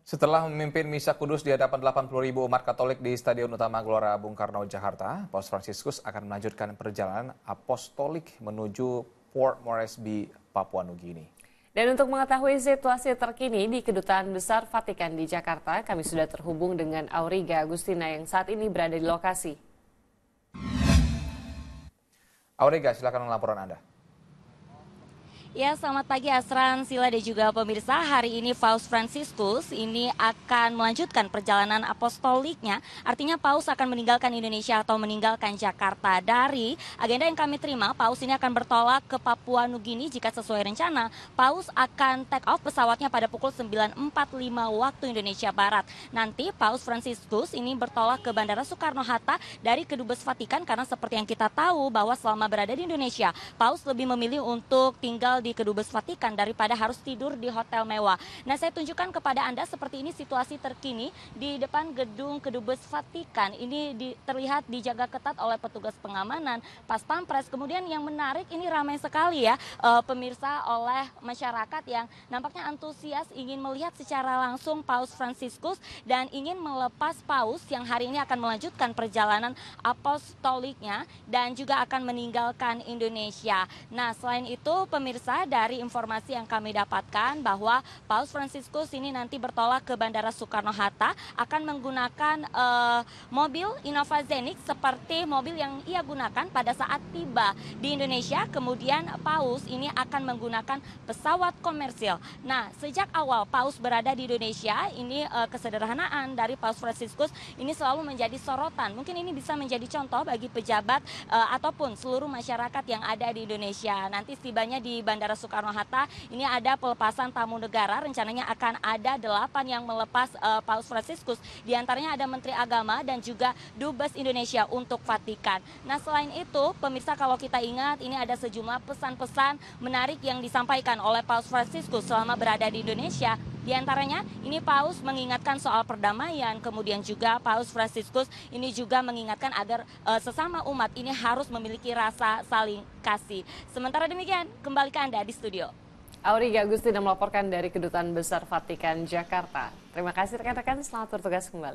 Setelah memimpin misa kudus di hadapan 80.000 ribu umat Katolik di Stadion Utama Gelora Bung Karno, Jakarta, Paus Fransiskus akan melanjutkan perjalanan apostolik menuju Port Moresby, Papua Nugini. Dan untuk mengetahui situasi terkini di Kedutaan Besar Vatikan di Jakarta, kami sudah terhubung dengan Auriga Agustina yang saat ini berada di lokasi. Auriga, silakan laporan Anda. Ya, selamat pagi Asran, Sila dan juga pemirsa. Hari ini Paus Franciscus ini akan melanjutkan perjalanan apostoliknya. Artinya Paus akan meninggalkan Indonesia atau meninggalkan Jakarta. Dari agenda yang kami terima, Paus ini akan bertolak ke Papua Nugini jika sesuai rencana. Paus akan take off pesawatnya pada pukul 9.45 waktu Indonesia Barat. Nanti Paus Franciscus ini bertolak ke Bandara Soekarno-Hatta dari Kedubes Vatikan karena seperti yang kita tahu bahwa selama berada di Indonesia, Paus lebih memilih untuk tinggal di Kedubes Vatikan daripada harus tidur di hotel mewah. Nah, saya tunjukkan kepada Anda seperti ini situasi terkini di depan gedung Kedubes Vatikan. Ini di, terlihat dijaga ketat oleh petugas pengamanan, pas pampres. Kemudian yang menarik ini ramai sekali ya e, pemirsa oleh masyarakat yang nampaknya antusias ingin melihat secara langsung Paus Franciscus dan ingin melepas Paus yang hari ini akan melanjutkan perjalanan apostoliknya dan juga akan meninggalkan Indonesia. Nah, selain itu pemirsa dari informasi yang kami dapatkan bahwa Paus Franciscus ini nanti bertolak ke Bandara Soekarno-Hatta akan menggunakan uh, mobil Innova Zenix seperti mobil yang ia gunakan pada saat tiba di Indonesia. Kemudian Paus ini akan menggunakan pesawat komersil. Nah, sejak awal Paus berada di Indonesia, ini uh, kesederhanaan dari Paus Franciscus ini selalu menjadi sorotan. Mungkin ini bisa menjadi contoh bagi pejabat uh, ataupun seluruh masyarakat yang ada di Indonesia. Nanti setibanya di Bandara Bandara Soekarno-Hatta ini ada pelepasan tamu negara. Rencananya akan ada delapan yang melepas uh, Paus Fransiskus. Di antaranya ada Menteri Agama dan juga Dubes Indonesia untuk Vatikan. Nah selain itu, pemirsa kalau kita ingat ini ada sejumlah pesan-pesan menarik yang disampaikan oleh Paus Fransiskus selama berada di Indonesia di antaranya ini Paus mengingatkan soal perdamaian, kemudian juga Paus Fransiskus ini juga mengingatkan agar e, sesama umat ini harus memiliki rasa saling kasih. Sementara demikian, kembali ke Anda di studio. Auri Agustina melaporkan dari Kedutaan Besar Vatikan Jakarta. Terima kasih rekan-rekan, selamat bertugas kembali.